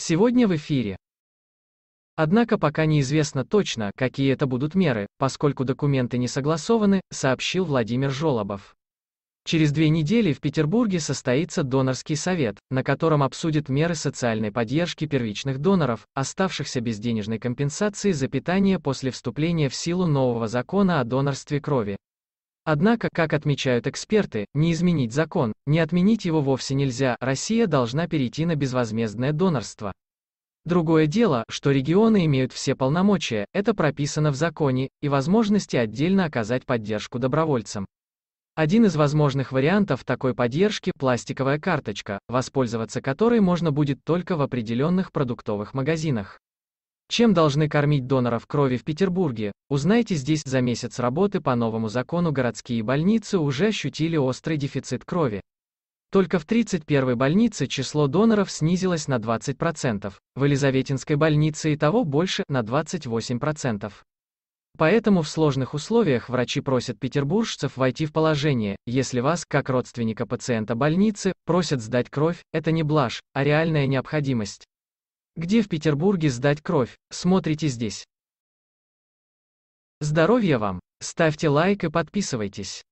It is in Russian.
Сегодня в эфире. Однако пока неизвестно точно, какие это будут меры, поскольку документы не согласованы, сообщил Владимир Жолобов. Через две недели в Петербурге состоится донорский совет, на котором обсудят меры социальной поддержки первичных доноров, оставшихся без денежной компенсации за питание после вступления в силу нового закона о донорстве крови. Однако, как отмечают эксперты, не изменить закон, не отменить его вовсе нельзя, Россия должна перейти на безвозмездное донорство. Другое дело, что регионы имеют все полномочия, это прописано в законе, и возможности отдельно оказать поддержку добровольцам. Один из возможных вариантов такой поддержки – пластиковая карточка, воспользоваться которой можно будет только в определенных продуктовых магазинах. Чем должны кормить доноров крови в Петербурге, узнайте здесь. За месяц работы по новому закону городские больницы уже ощутили острый дефицит крови. Только в 31-й больнице число доноров снизилось на 20%, в Елизаветинской больнице и того больше на 28%. Поэтому в сложных условиях врачи просят петербуржцев войти в положение, если вас, как родственника пациента больницы, просят сдать кровь, это не блажь, а реальная необходимость. Где в Петербурге сдать кровь? Смотрите здесь. Здоровья вам! Ставьте лайк и подписывайтесь.